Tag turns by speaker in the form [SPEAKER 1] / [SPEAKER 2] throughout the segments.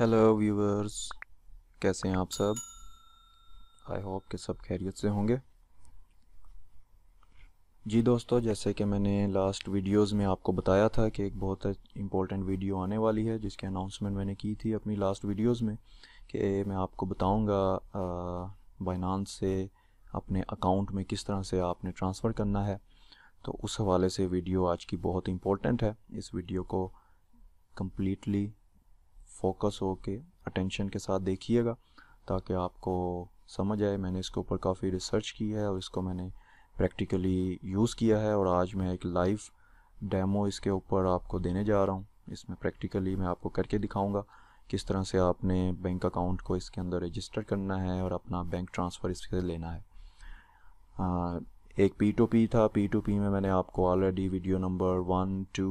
[SPEAKER 1] hello viewers कैसे हैं आप सब आई होप के सब खैरियत से होंगे जी दोस्तों जैसे कि मैंने लास्ट वीडियोस में आपको बताया था कि एक बहुत इम्पोर्टेंट वीडियो आने वाली है जिसकी अनाउंसमेंट मैंने की थी अपनी लास्ट वीडियोस में कि मैं आपको बताऊंगा बाइनांस से अपने अकाउंट में किस तरह से आपने ट्रांसफ़र करना है तो उस हवाले से वीडियो आज की बहुत इम्पोर्टेंट है इस वीडियो को कम्प्लीटली फोकस हो के अटेंशन के साथ देखिएगा ताकि आपको समझ आए मैंने इसके ऊपर काफ़ी रिसर्च की है और इसको मैंने प्रैक्टिकली यूज़ किया है और आज मैं एक लाइव डेमो इसके ऊपर आपको देने जा रहा हूँ इसमें प्रैक्टिकली मैं आपको करके दिखाऊंगा किस तरह से आपने बैंक अकाउंट को इसके अंदर रजिस्टर करना है और अपना बैंक ट्रांसफ़र इससे लेना है आ, एक पी टू पी था पी टू पी में मैंने आपको already video number one two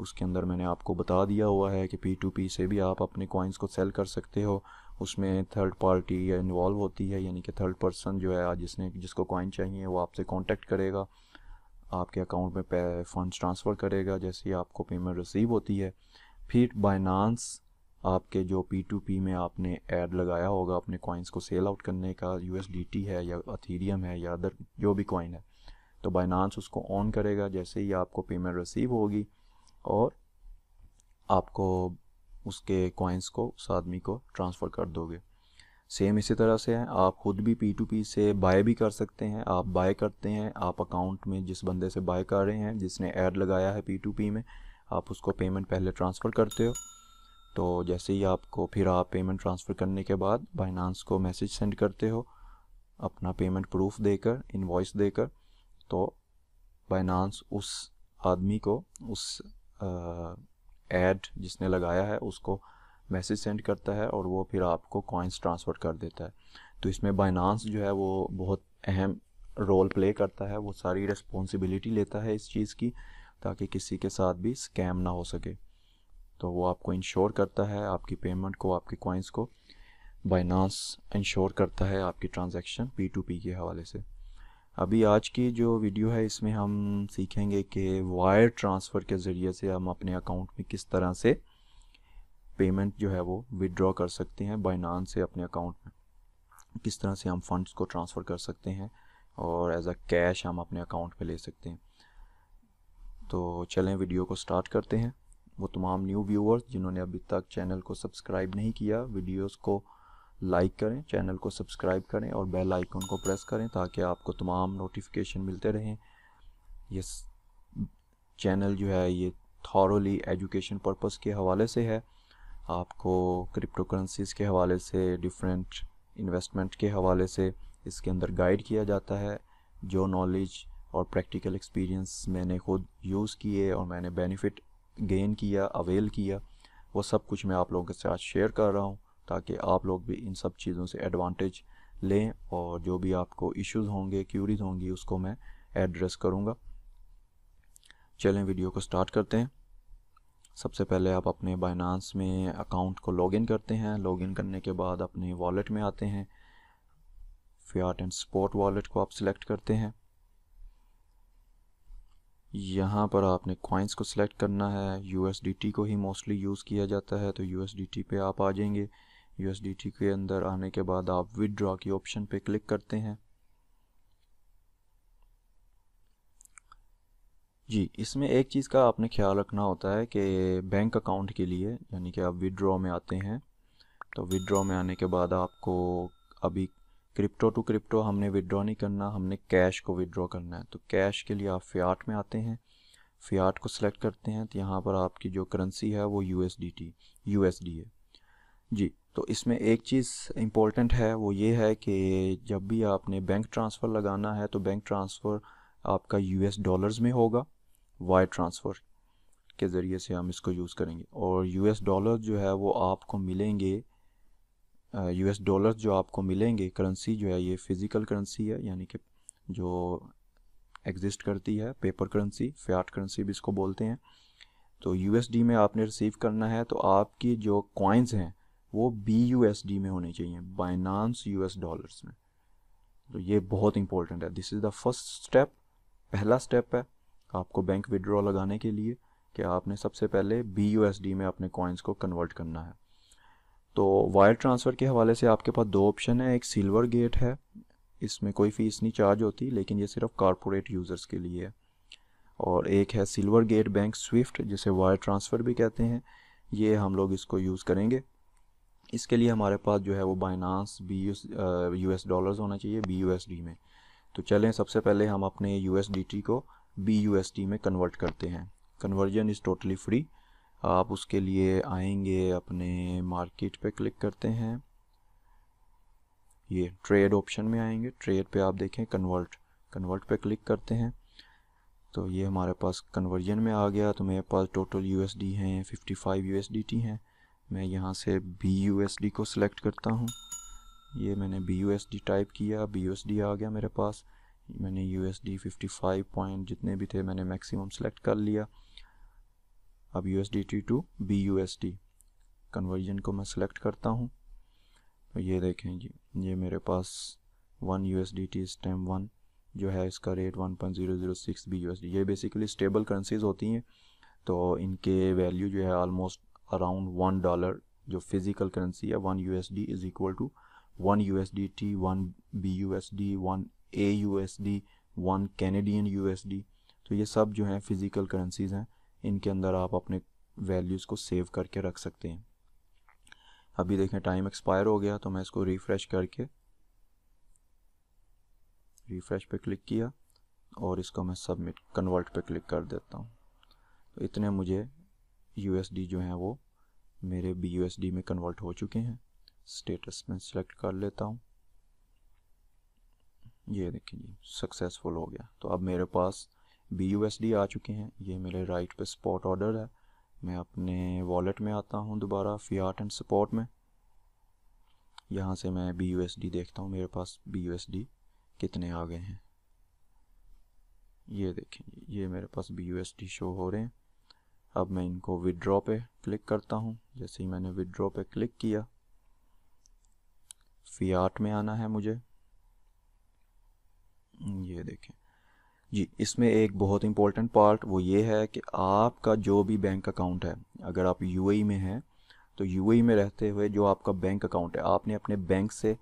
[SPEAKER 1] उसके अंदर मैंने आपको बता दिया हुआ है कि पी टू पी से भी आप अपने कॉइन्स को सेल कर सकते हो उसमें थर्ड पार्टी इन्वॉल्व होती है यानी कि थर्ड पर्सन जो है जिसने जिसको कॉइन चाहिए वो आपसे कॉन्टेक्ट करेगा आपके अकाउंट में फंड्स ट्रांसफ़र करेगा जैसे ही आपको पेमेंट रिसीव होती है फिर बाइनांस आपके जो पी टू पी में आपने एड लगाया होगा अपने कॉइन्स को सेल आउट करने का यू है या अथीरियम है या अदर जो भी कॉइन है तो बाइनांस उसको ऑन करेगा जैसे ही आपको पेमेंट रिसीव होगी और आपको उसके कॉइन्स को उस आदमी को ट्रांसफ़र कर दोगे सेम इसी तरह से है आप ख़ुद भी पी टू पी से बाय भी कर सकते हैं आप बाय करते हैं आप अकाउंट में जिस बंदे से बाय कर रहे हैं जिसने ऐड लगाया है पी टू पी में आप उसको पेमेंट पहले ट्रांसफ़र करते हो तो जैसे ही आपको फिर आप पेमेंट ट्रांसफ़र करने के बाद बाइनांस को मैसेज सेंड करते हो अपना पेमेंट प्रूफ देकर इन्वॉइस देकर तो बाइनांस उस आदमी को उस ऐड जिसने लगाया है उसको मैसेज सेंड करता है और वो फिर आपको कॉइन्स ट्रांसफ़र कर देता है तो इसमें बाइनांस जो है वो बहुत अहम रोल प्ले करता है वो सारी रिस्पॉन्सिबिलिटी लेता है इस चीज़ की ताकि किसी के साथ भी स्कैम ना हो सके तो वो आपको इंश्योर करता है आपकी पेमेंट को आपके कॉइन्स को बाइनांस इंश्योर करता है आपकी ट्रांजेक्शन पी टू पी के हवाले से अभी आज की जो वीडियो है इसमें हम सीखेंगे कि वायर ट्रांसफ़र के ज़रिए से हम अपने अकाउंट में किस तरह से पेमेंट जो है वो विदड्रॉ कर सकते हैं बाइनान से अपने अकाउंट में किस तरह से हम फंड्स को ट्रांसफ़र कर सकते हैं और एज अ कैश हम अपने अकाउंट में ले सकते हैं तो चलें वीडियो को स्टार्ट करते हैं वो तमाम न्यू व्यूअर्स जिन्होंने अभी तक चैनल को सब्सक्राइब नहीं किया वीडियोज़ को लाइक करें चैनल को सब्सक्राइब करें और बेल आइकन को प्रेस करें ताकि आपको तमाम नोटिफिकेशन मिलते रहें ये चैनल जो है ये थॉरली एजुकेशन पर्पस के हवाले से है आपको क्रिप्टो करेंसीज़ के हवाले से डिफरेंट इन्वेस्टमेंट के हवाले से इसके अंदर गाइड किया जाता है जो नॉलेज और प्रैक्टिकल एक्सपीरियंस मैंने खुद यूज़ किए और मैंने बेनिफिट गेन किया अवेल किया वो सब कुछ मैं आप लोगों के साथ शेयर कर रहा हूँ ताकि आप लोग भी इन सब चीज़ों से एडवांटेज लें और जो भी आपको इश्यूज होंगे क्यूरीज होंगी उसको मैं एड्रेस करूँगा चलें वीडियो को स्टार्ट करते हैं सबसे पहले आप अपने बाइनांस में अकाउंट को लॉगिन करते हैं लॉगिन करने के बाद अपने वॉलेट में आते हैं फ्याट एंड स्पोर्ट वॉलेट को आप सिलेक्ट करते हैं यहाँ पर आपने कॉइन्स को सिलेक्ट करना है यू को ही मोस्टली यूज़ किया जाता है तो यू पे आप आ जाएंगे यू के अंदर आने के बाद आप विदड्रॉ की ऑप्शन पे क्लिक करते हैं जी इसमें एक चीज़ का आपने ख्याल रखना होता है कि बैंक अकाउंट के लिए यानी कि आप विदड्रॉ में आते हैं तो विदड्रॉ में आने के बाद आपको अभी क्रिप्टो टू क्रिप्टो हमने विदड्रॉ नहीं करना हमने कैश को विदड्रॉ करना है तो कैश के लिए आप फ्याट में आते हैं फ्याट को सिलेक्ट करते हैं तो यहाँ पर आपकी जो करेंसी है वो U S D T U S D है जी तो इसमें एक चीज़ इम्पोर्टेंट है वो ये है कि जब भी आपने बैंक ट्रांसफ़र लगाना है तो बैंक ट्रांसफ़र आपका यूएस डॉलर्स में होगा वायर ट्रांसफ़र के ज़रिए से हम इसको यूज़ करेंगे और यूएस डॉलर जो है वो आपको मिलेंगे यूएस डॉलर जो आपको मिलेंगे करेंसी जो है ये फ़िज़िकल करेंसी है यानी कि जो एग्जिस्ट करती है पेपर करेंसी फ्याट करेंसी भी इसको बोलते हैं तो डी में आपने रिसीव करना है तो आपकी जो कॉइन्स हैं वो बी यू एस डी में होने चाहिए बाइनानस यू एस डॉलर्स में तो ये बहुत इंपॉर्टेंट है this is the first step पहला स्टेप है आपको बैंक विड्रॉ लगाने के लिए कि आपने सबसे पहले बी यू एस डी में अपने कॉइन्स को कन्वर्ट करना है तो वायर ट्रांसफ़र के हवाले से आपके पास दो ऑप्शन है एक सिल्वर गेट है इसमें कोई फ़ीस नहीं चार्ज होती लेकिन ये सिर्फ कॉरपोरेट यूज़र्स के लिए है और एक है सिल्वर गेट बैंक स्विफ्ट जिसे वायर ट्रांसफ़र भी कहते हैं ये हम लोग इसको यूज़ करेंगे इसके लिए हमारे पास जो है वो Binance B U S dollar होना चाहिए बी यू एस डी में तो चलें सबसे पहले हम अपने यू एस डी टी को बी यू एस टी में कन्वर्ट करते हैं कन्वर्जन इज़ टोटली फ्री आप उसके लिए आएंगे अपने मार्केट पे क्लिक करते हैं ये ट्रेड ऑप्शन में आएंगे ट्रेड पे आप देखें कन्वर्ट कन्वर्ट पे क्लिक करते हैं तो ये हमारे पास कन्वर्जन में आ गया तो मेरे पास टोटल डी हैं 55 टी हैं मैं यहाँ से बी को सिलेक्ट करता हूँ ये मैंने बी टाइप किया बी आ गया मेरे पास मैंने U S D fifty five point जितने भी थे मैंने मैक्सिमम सेलेक्ट कर लिया अब U S D T to B U S D conversion को मैं सेलेक्ट करता हूँ तो ये देखें जी ये मेरे पास one U S D T स्टैम वन जो है इसका rate one point zero zero six B U S D ये बेसिकली स्टेबल करेंसीज होती हैं तो इनके वैल्यू जो है आलमोस्ट अराउंड वन डॉलर जो फिजिकल करेंसी है one U S D is equal to one U S D T one B U S D one A U S D one Canadian U S D तो ये सब जो हैं physical currencies हैं इनके अंदर आप अपने वैल्यूज़ को सेव करके रख सकते हैं अभी देखें टाइम एक्सपायर हो गया तो मैं इसको रिफ़्रेश करके रिफ़्रेश पे क्लिक किया और इसको मैं सबमिट कन्वर्ट पे क्लिक कर देता हूँ तो इतने मुझे यू जो हैं वो मेरे बी में कन्वर्ट हो चुके हैं स्टेटस में सेलेक्ट कर लेता हूँ ये देखिए जी सक्सेसफुल हो गया तो अब मेरे पास बी आ चुके हैं ये मेरे राइट पे स्पॉट ऑर्डर है मैं अपने वॉलेट में आता हूँ दोबारा फियाट एंड सपोर्ट में यहाँ से मैं बी देखता हूँ मेरे पास बी कितने आ गए हैं ये देखें ये मेरे पास बी शो हो रहे हैं अब मैं इनको विड्रॉ पे क्लिक करता हूँ जैसे ही मैंने विड्रॉ पे क्लिक किया फियाट में आना है मुझे ये देखें जी इसमें एक बहुत इंपॉर्टेंट पार्ट वो ये है कि आपका जो भी बैंक अकाउंट है अगर आप यूएई e में हैं तो यूएई e में रहते हुए जो आपका बैंक अकाउंट है आपने अपने बैंक से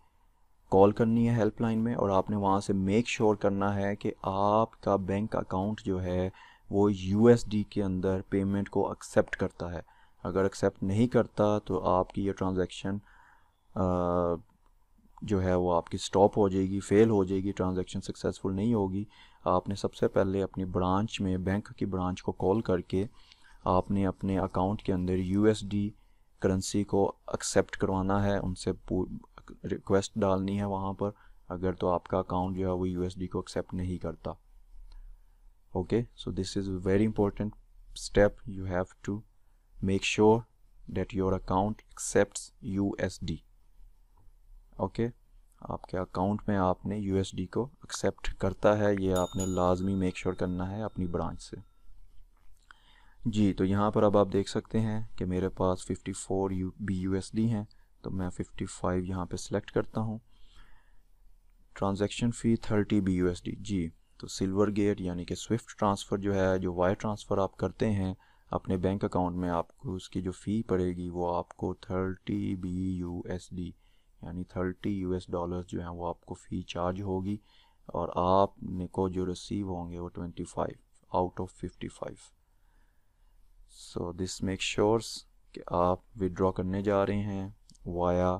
[SPEAKER 1] कॉल करनी है हेल्पलाइन में और आपने वहाँ से मेक श्योर sure करना है कि आपका बैंक अकाउंट जो है वो यू के अंदर पेमेंट को एक्सेप्ट करता है अगर एक्सेप्ट नहीं करता तो आपकी ये ट्रांजेक्शन जो है वो आपकी स्टॉप हो जाएगी फेल हो जाएगी ट्रांजेक्शन सक्सेसफुल नहीं होगी आपने सबसे पहले अपनी ब्रांच में बैंक की ब्रांच को कॉल करके आपने अपने अकाउंट के अंदर यू करेंसी को एक्सेप्ट करवाना है उनसे रिक्वेस्ट डालनी है वहाँ पर अगर तो आपका अकाउंट जो है वो यू को एक्सेप्ट नहीं करता okay so this is a very important step you have to make sure that your account accepts USD okay आपके अकाउंट में आपने USD को एक्सेप्ट करता है ये आपने लाजमी मेक श्योर करना है अपनी ब्रांच से जी तो यहाँ पर अब आप देख सकते हैं कि मेरे पास 54 four U B U S D हैं तो मैं 55 फाइव यहाँ पर सेलेक्ट करता हूँ transaction fee 30 B U S D जी तो सिल्वर गेट यानी कि स्विफ्ट ट्रांसफ़र जो है जो वायर ट्रांसफ़र आप करते हैं अपने बैंक अकाउंट में आपको उसकी जो फ़ी पड़ेगी वो आपको thirty B U S D यानी थर्टी यू एस डॉलर जो हैं वो आपको फ़ी चार्ज होगी और आप को जो रिसीव होंगे वो twenty five out of fifty five so this make sures कि आप विदड्रॉ करने जा रहे हैं via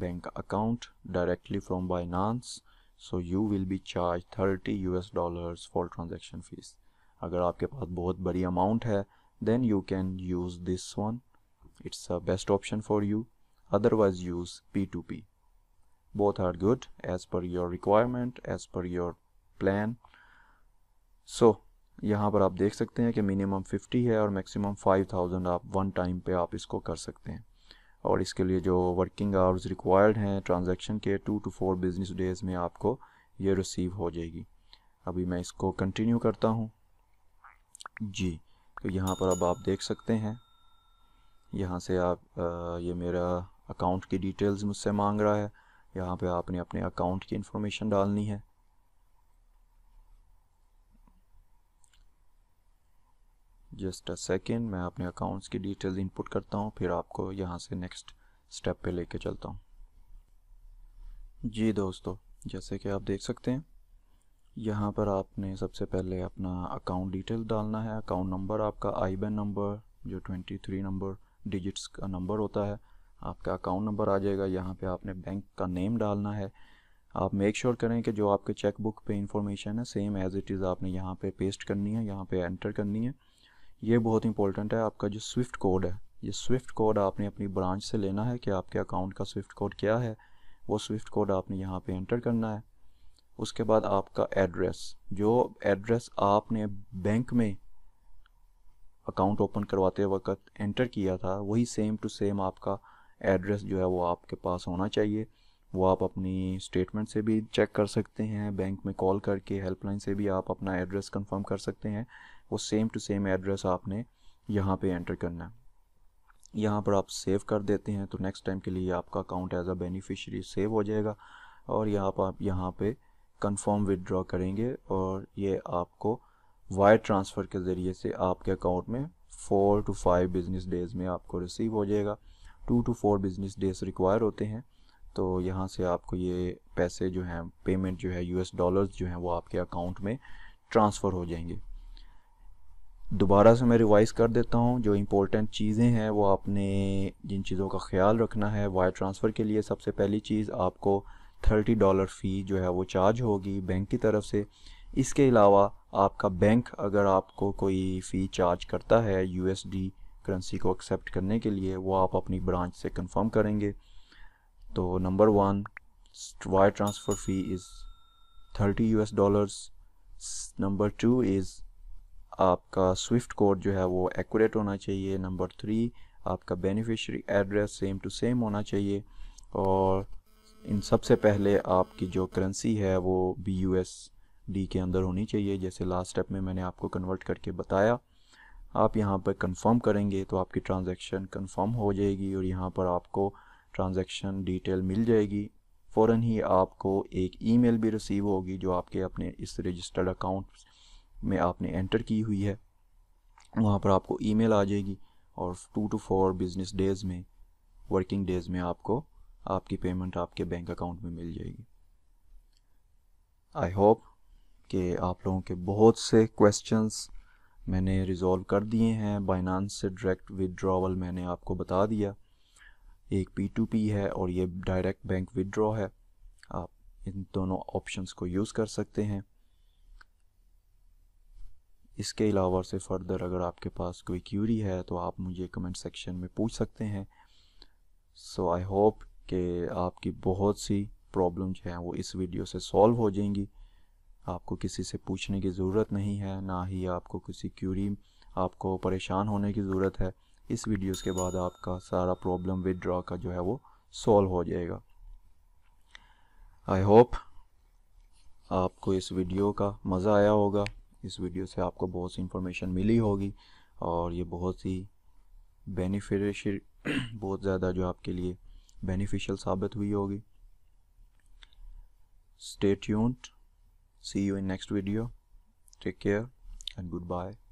[SPEAKER 1] bank account directly from Binance so you will be charge thirty U S dollars for transaction fees अगर आपके पास बहुत बड़ी अमाउंट है then you can use this one it's a best option for you P to P both are good as per your requirement as per your plan so यहाँ पर आप देख सकते हैं कि मिनिमम फिफ्टी है और मैक्सिमम थाउजेंड आप वन टाइम पे आप इसको कर सकते हैं और इसके लिए जो वर्किंग आवर्स रिक्वायर्ड हैं ट्रांजैक्शन के two to four business days में आपको ये रिसीव हो जाएगी अभी मैं इसको कंटिन्यू करता हूँ जी तो यहाँ पर अब आप देख सकते हैं यहाँ से आप आ, ये मेरा अकाउंट की डिटेल्स मुझसे मांग रहा है यहाँ पे आपने अपने अकाउंट की इन्फॉर्मेशन डालनी है जस्ट अ सेकेंड मैं अपने अकाउंट्स की डिटेल इनपुट करता हूँ फिर आपको यहाँ से नेक्स्ट स्टेप पे लेके चलता हूँ जी दोस्तों जैसे कि आप देख सकते हैं यहाँ पर आपने सबसे पहले अपना अकाउंट डिटेल डालना है अकाउंट नंबर आपका आई नंबर जो 23 नंबर डिजिट्स का नंबर होता है आपका अकाउंट नंबर आ जाएगा यहाँ पे आपने बैंक का नेम डालना है आप मेक श्योर sure करें कि जो आपके चेक बुक पे इंफॉर्मेशन है सेम एज़ इट इज़ आपने यहाँ पे पेस्ट करनी है यहाँ पे एंटर करनी है ये बहुत इंपॉर्टेंट है आपका जो स्विफ्ट कोड है ये स्विफ्ट कोड आपने अपनी ब्रांच से लेना है कि आपके अकाउंट का स्विफ्ट कोड क्या है वो स्विफ्ट कोड आपने यहाँ पे एंटर करना है उसके बाद आपका एड्रेस जो एड्रेस आपने बैंक में अकाउंट ओपन करवाते वक्त एंटर किया था वही सेम टू सेम आपका एड्रेस जो है वो आपके पास होना चाहिए वो आप अपनी स्टेटमेंट से भी चेक कर सकते हैं बैंक में कॉल करके हेल्पलाइन से भी आप अपना एड्रेस कंफर्म कर सकते हैं वो सेम टू सेम एड्रेस आपने यहाँ पे एंटर करना है यहाँ पर आप सेव कर देते हैं तो नेक्स्ट टाइम के लिए आपका account as a beneficiary save हो जाएगा और यहाँ पर आप यहाँ पे कंफर्म विदड्रॉ करेंगे और ये आपको वायर ट्रांसफ़र के ज़रिए से आपके अकाउंट में four to five business days में आपको रिसीव हो जाएगा two to four business days require होते हैं तो यहाँ से आपको ये पैसे जो हैं पेमेंट जो है यूएस डॉलर्स जो हैं वो आपके अकाउंट में ट्रांसफ़र हो जाएंगे दोबारा से मैं रिवाइज़ कर देता हूँ जो इम्पोर्टेंट चीज़ें हैं वो आपने जिन चीज़ों का ख्याल रखना है वायर ट्रांसफ़र के लिए सबसे पहली चीज़ आपको थर्टी डॉलर फ़ी जो है वो चार्ज होगी बैंक की तरफ से इसके अलावा आपका बैंक अगर आपको कोई फ़ी चार्ज करता है डी करेंसी को एक्सेप्ट करने के लिए वो आप अपनी ब्रांच से कन्फर्म करेंगे तो number one wire transfer fee is thirty S dollars number two is आपका स्विफ्ट कोड जो है वो एक्यूरेट होना चाहिए नंबर थ्री आपका beneficiary address same to same होना चाहिए और इन सबसे पहले आपकी जो करेंसी है वो बी यू एस डी के अंदर होनी चाहिए जैसे लास्ट स्टेप में मैंने आपको कन्वर्ट करके बताया आप यहाँ पर कंफर्म करेंगे तो आपकी ट्रांजैक्शन कंफर्म हो जाएगी और यहाँ पर आपको ट्रांजैक्शन डिटेल मिल जाएगी फ़ौर ही आपको एक ईमेल भी रिसीव होगी जो आपके अपने इस रजिस्टर्ड अकाउंट में आपने एंटर की हुई है वहाँ पर आपको ईमेल आ जाएगी और two to four business days में वर्किंग डेज़ में आपको आपकी पेमेंट आपके बैंक अकाउंट में मिल जाएगी आई होप कि आप लोगों के बहुत से क्वेश्चंस मैंने रिज़ॉल्व कर दिए हैं बाइनानस से डायरेक्ट विदड्रावल मैंने आपको बता दिया एक पी टू पी है और ये डायरेक्ट बैंक विदड्रॉ है आप इन दोनों ऑप्शंस को यूज़ कर सकते हैं इसके अलावा से फर्दर अगर आपके पास कोई क्यूरी है तो आप मुझे कमेंट सेक्शन में पूछ सकते हैं सो आई होप कि आपकी बहुत सी प्रॉब्लम जो हैं वो इस वीडियो से सॉल्व हो जाएंगी आपको किसी से पूछने की ज़रूरत नहीं है ना ही आपको किसी क्यूरी आपको परेशान होने की ज़रूरत है इस वीडियोस के बाद आपका सारा प्रॉब्लम विदड्रॉ का जो है वो सॉल्व हो जाएगा आई होप आपको इस वीडियो का मज़ा आया होगा इस वीडियो से आपको बहुत सी इन्फॉर्मेशन मिली होगी और ये बहुत सी बेनिफिशियल बहुत ज़्यादा जो आपके लिए बेनिफिशियल साबित हुई होगी stay see you in next video take care and good bye